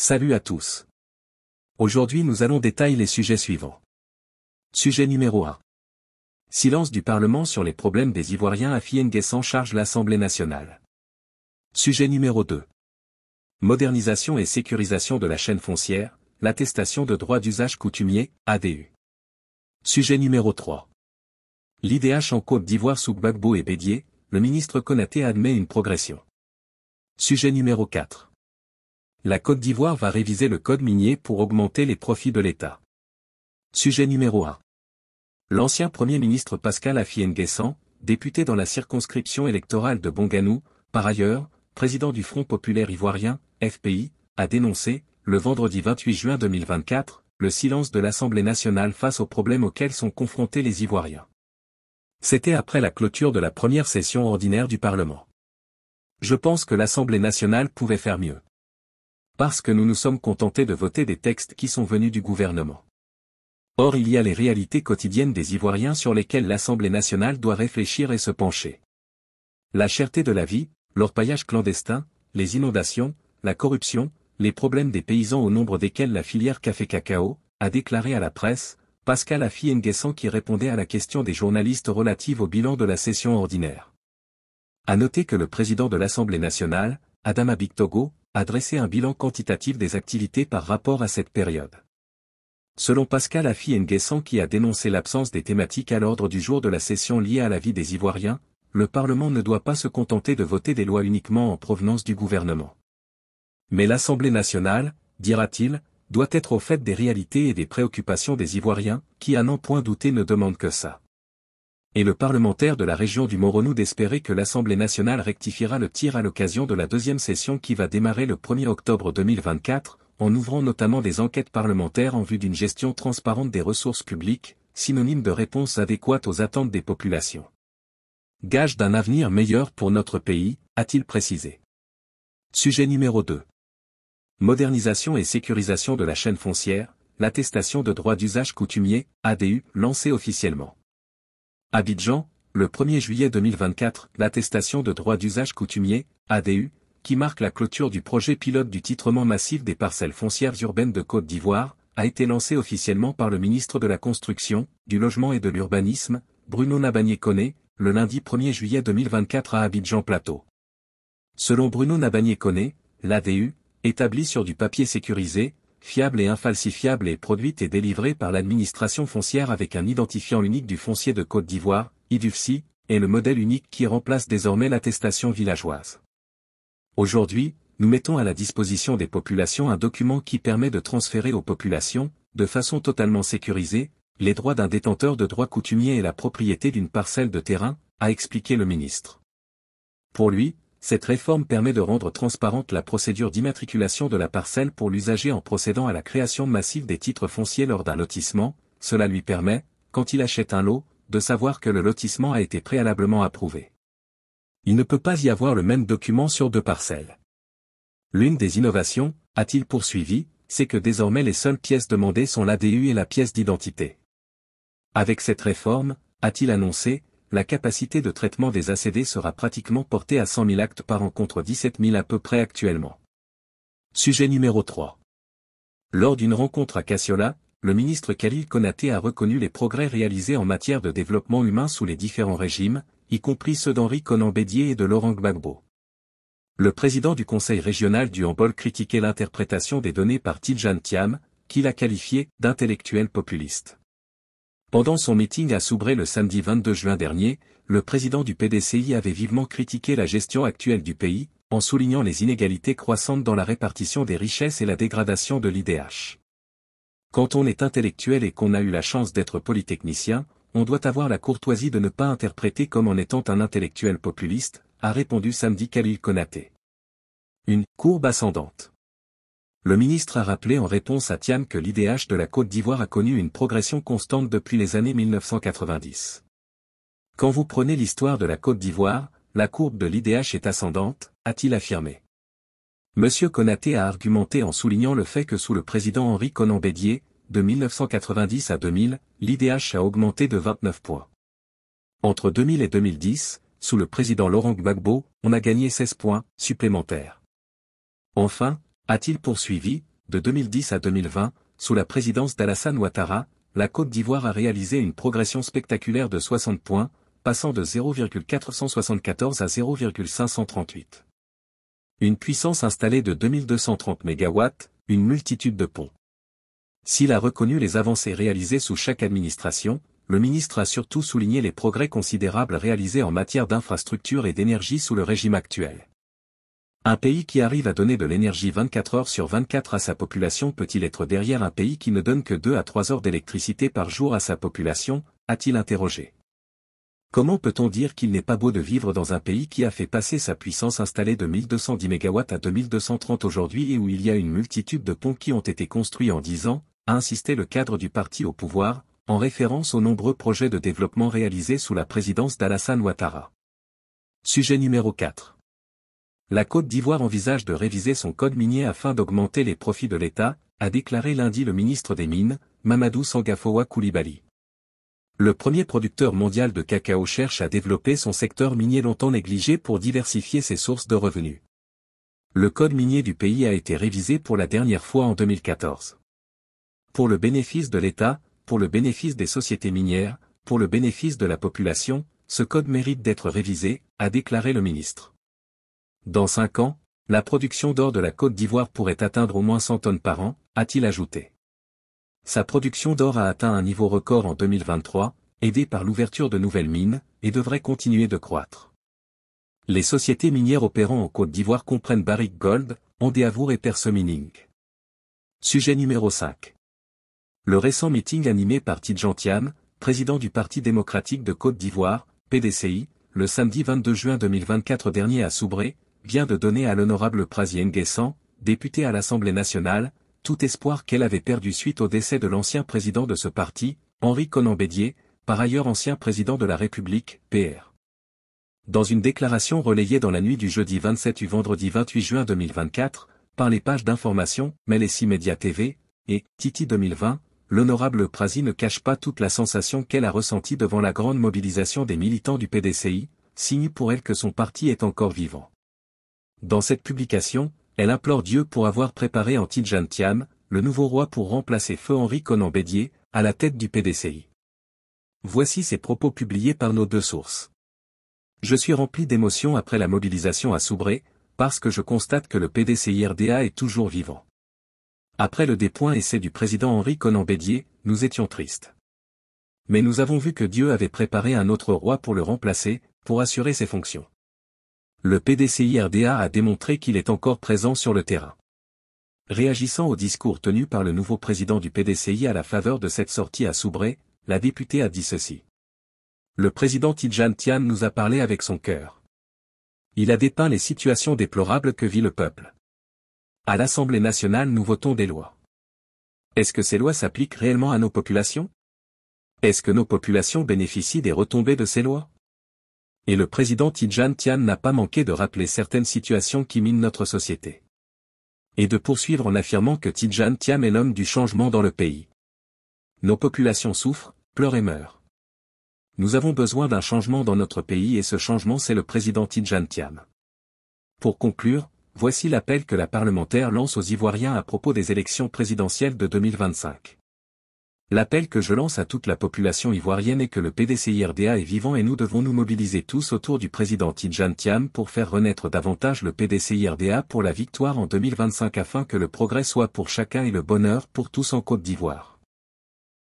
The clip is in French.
Salut à tous. Aujourd'hui nous allons détailler les sujets suivants. Sujet numéro 1. Silence du Parlement sur les problèmes des Ivoiriens à En charge l'Assemblée nationale. Sujet numéro 2. Modernisation et sécurisation de la chaîne foncière, l'attestation de droits d'usage coutumier, ADU. Sujet numéro 3. L'IDH en Côte d'Ivoire sous Gbagbo et Bédier, le ministre Konaté admet une progression. Sujet numéro 4 la Côte d'Ivoire va réviser le code minier pour augmenter les profits de l'État. Sujet numéro 1. L'ancien Premier ministre Pascal affi député dans la circonscription électorale de Bonganou, par ailleurs, président du Front populaire ivoirien, FPI, a dénoncé, le vendredi 28 juin 2024, le silence de l'Assemblée nationale face aux problèmes auxquels sont confrontés les Ivoiriens. C'était après la clôture de la première session ordinaire du Parlement. Je pense que l'Assemblée nationale pouvait faire mieux parce que nous nous sommes contentés de voter des textes qui sont venus du gouvernement. Or il y a les réalités quotidiennes des Ivoiriens sur lesquelles l'Assemblée nationale doit réfléchir et se pencher. La cherté de la vie, leur paillage clandestin, les inondations, la corruption, les problèmes des paysans au nombre desquels la filière café-cacao, a déclaré à la presse, Pascal Afi Nguessan qui répondait à la question des journalistes relative au bilan de la session ordinaire. À noter que le président de l'Assemblée nationale, Adama Bictogo, a dressé un bilan quantitatif des activités par rapport à cette période. Selon Pascal Afi Nguessan qui a dénoncé l'absence des thématiques à l'ordre du jour de la session liée à la vie des Ivoiriens, le Parlement ne doit pas se contenter de voter des lois uniquement en provenance du gouvernement. Mais l'Assemblée nationale, dira-t-il, doit être au fait des réalités et des préoccupations des Ivoiriens, qui à n'en point douter ne demandent que ça et le parlementaire de la région du Moronou d'espérer que l'Assemblée nationale rectifiera le tir à l'occasion de la deuxième session qui va démarrer le 1er octobre 2024, en ouvrant notamment des enquêtes parlementaires en vue d'une gestion transparente des ressources publiques, synonyme de réponse adéquate aux attentes des populations. Gage d'un avenir meilleur pour notre pays, a-t-il précisé. Sujet numéro 2. Modernisation et sécurisation de la chaîne foncière, l'attestation de droit d'usage coutumier, ADU, lancée officiellement. Abidjan, le 1er juillet 2024, l'attestation de droit d'usage coutumier, ADU, qui marque la clôture du projet pilote du titrement massif des parcelles foncières urbaines de Côte d'Ivoire, a été lancée officiellement par le ministre de la Construction, du Logement et de l'Urbanisme, Bruno Nabagné-Koné, le lundi 1er juillet 2024 à Abidjan Plateau. Selon Bruno Nabagné-Koné, l'ADU, établie sur du papier sécurisé, fiable et infalsifiable est produite et délivrée par l'administration foncière avec un identifiant unique du foncier de Côte d'Ivoire, IDUFSI, et le modèle unique qui remplace désormais l'attestation villageoise. Aujourd'hui, nous mettons à la disposition des populations un document qui permet de transférer aux populations, de façon totalement sécurisée, les droits d'un détenteur de droits coutumiers et la propriété d'une parcelle de terrain, a expliqué le ministre. Pour lui, cette réforme permet de rendre transparente la procédure d'immatriculation de la parcelle pour l'usager en procédant à la création massive des titres fonciers lors d'un lotissement, cela lui permet, quand il achète un lot, de savoir que le lotissement a été préalablement approuvé. Il ne peut pas y avoir le même document sur deux parcelles. L'une des innovations, a-t-il poursuivi, c'est que désormais les seules pièces demandées sont l'ADU et la pièce d'identité. Avec cette réforme, a-t-il annoncé, la capacité de traitement des ACD sera pratiquement portée à 100 000 actes par rencontre, contre 17 000 à peu près actuellement. Sujet numéro 3. Lors d'une rencontre à Cassiola, le ministre Khalil Konaté a reconnu les progrès réalisés en matière de développement humain sous les différents régimes, y compris ceux d'Henri Conan Bédier et de Laurent Gbagbo. Le président du conseil régional du Hambol critiquait l'interprétation des données par Tiljan Thiam, qu'il a qualifié d'intellectuel populiste. Pendant son meeting à Soubré le samedi 22 juin dernier, le président du PDCI avait vivement critiqué la gestion actuelle du pays, en soulignant les inégalités croissantes dans la répartition des richesses et la dégradation de l'IDH. Quand on est intellectuel et qu'on a eu la chance d'être polytechnicien, on doit avoir la courtoisie de ne pas interpréter comme en étant un intellectuel populiste, a répondu samedi Khalil Konaté. Une courbe ascendante. Le ministre a rappelé en réponse à Thiam que l'IDH de la Côte d'Ivoire a connu une progression constante depuis les années 1990. Quand vous prenez l'histoire de la Côte d'Ivoire, la courbe de l'IDH est ascendante, a-t-il affirmé. Monsieur Konaté a argumenté en soulignant le fait que sous le président Henri Conan Bédier, de 1990 à 2000, l'IDH a augmenté de 29 points. Entre 2000 et 2010, sous le président Laurent Gbagbo, on a gagné 16 points supplémentaires. Enfin, a-t-il poursuivi, de 2010 à 2020, sous la présidence d'Alassane Ouattara, la Côte d'Ivoire a réalisé une progression spectaculaire de 60 points, passant de 0,474 à 0,538. Une puissance installée de 2230 MW, une multitude de ponts. S'il a reconnu les avancées réalisées sous chaque administration, le ministre a surtout souligné les progrès considérables réalisés en matière d'infrastructures et d'énergie sous le régime actuel. Un pays qui arrive à donner de l'énergie 24 heures sur 24 à sa population peut-il être derrière un pays qui ne donne que 2 à 3 heures d'électricité par jour à sa population, a-t-il interrogé. Comment peut-on dire qu'il n'est pas beau de vivre dans un pays qui a fait passer sa puissance installée de 1210 MW à 2230 aujourd'hui et où il y a une multitude de ponts qui ont été construits en 10 ans, a insisté le cadre du parti au pouvoir, en référence aux nombreux projets de développement réalisés sous la présidence d'Alassane Ouattara. Sujet numéro 4. La Côte d'Ivoire envisage de réviser son code minier afin d'augmenter les profits de l'État, a déclaré lundi le ministre des Mines, Mamadou Sangafoa Koulibaly. Le premier producteur mondial de cacao cherche à développer son secteur minier longtemps négligé pour diversifier ses sources de revenus. Le code minier du pays a été révisé pour la dernière fois en 2014. Pour le bénéfice de l'État, pour le bénéfice des sociétés minières, pour le bénéfice de la population, ce code mérite d'être révisé, a déclaré le ministre. Dans cinq ans, la production d'or de la Côte d'Ivoire pourrait atteindre au moins 100 tonnes par an, a-t-il ajouté. Sa production d'or a atteint un niveau record en 2023, aidée par l'ouverture de nouvelles mines, et devrait continuer de croître. Les sociétés minières opérant en Côte d'Ivoire comprennent Barrick Gold, Andéavour et Perse Mining. Sujet numéro 5. Le récent meeting animé par Tidjan président du Parti démocratique de Côte d'Ivoire, PDCI, le samedi 22 juin 2024 dernier à Soubré, vient de donner à l'honorable Prazi Nguessan, député à l'Assemblée nationale, tout espoir qu'elle avait perdu suite au décès de l'ancien président de ce parti, Henri Conan Bédier, par ailleurs ancien président de la République, PR. Dans une déclaration relayée dans la nuit du jeudi 27 au vendredi 28 juin 2024, par les pages d'information, Melessi Media TV, et Titi 2020, l'honorable Prazi ne cache pas toute la sensation qu'elle a ressentie devant la grande mobilisation des militants du PDCI, signe pour elle que son parti est encore vivant. Dans cette publication, elle implore Dieu pour avoir préparé Antijan Tiam, le nouveau roi pour remplacer Feu Henri Conan Bédier, à la tête du PDCI. Voici ses propos publiés par nos deux sources. Je suis rempli d'émotion après la mobilisation à Soubré, parce que je constate que le PDCI RDA est toujours vivant. Après le dépoint essai du président Henri Conan Bédier, nous étions tristes. Mais nous avons vu que Dieu avait préparé un autre roi pour le remplacer, pour assurer ses fonctions le PDCI RDA a démontré qu'il est encore présent sur le terrain. Réagissant au discours tenu par le nouveau président du PDCI à la faveur de cette sortie à Soubré, la députée a dit ceci. Le président Tijan Tian nous a parlé avec son cœur. Il a dépeint les situations déplorables que vit le peuple. À l'Assemblée nationale nous votons des lois. Est-ce que ces lois s'appliquent réellement à nos populations Est-ce que nos populations bénéficient des retombées de ces lois et le président Tidjane Tian n'a pas manqué de rappeler certaines situations qui minent notre société. Et de poursuivre en affirmant que Tidjane Thiam est l'homme du changement dans le pays. Nos populations souffrent, pleurent et meurent. Nous avons besoin d'un changement dans notre pays et ce changement c'est le président Tidjane Thiam. Pour conclure, voici l'appel que la parlementaire lance aux Ivoiriens à propos des élections présidentielles de 2025. L'appel que je lance à toute la population ivoirienne est que le pdc rda est vivant et nous devons nous mobiliser tous autour du président Tidjane Thiam pour faire renaître davantage le PDC-IRDA pour la victoire en 2025 afin que le progrès soit pour chacun et le bonheur pour tous en Côte d'Ivoire.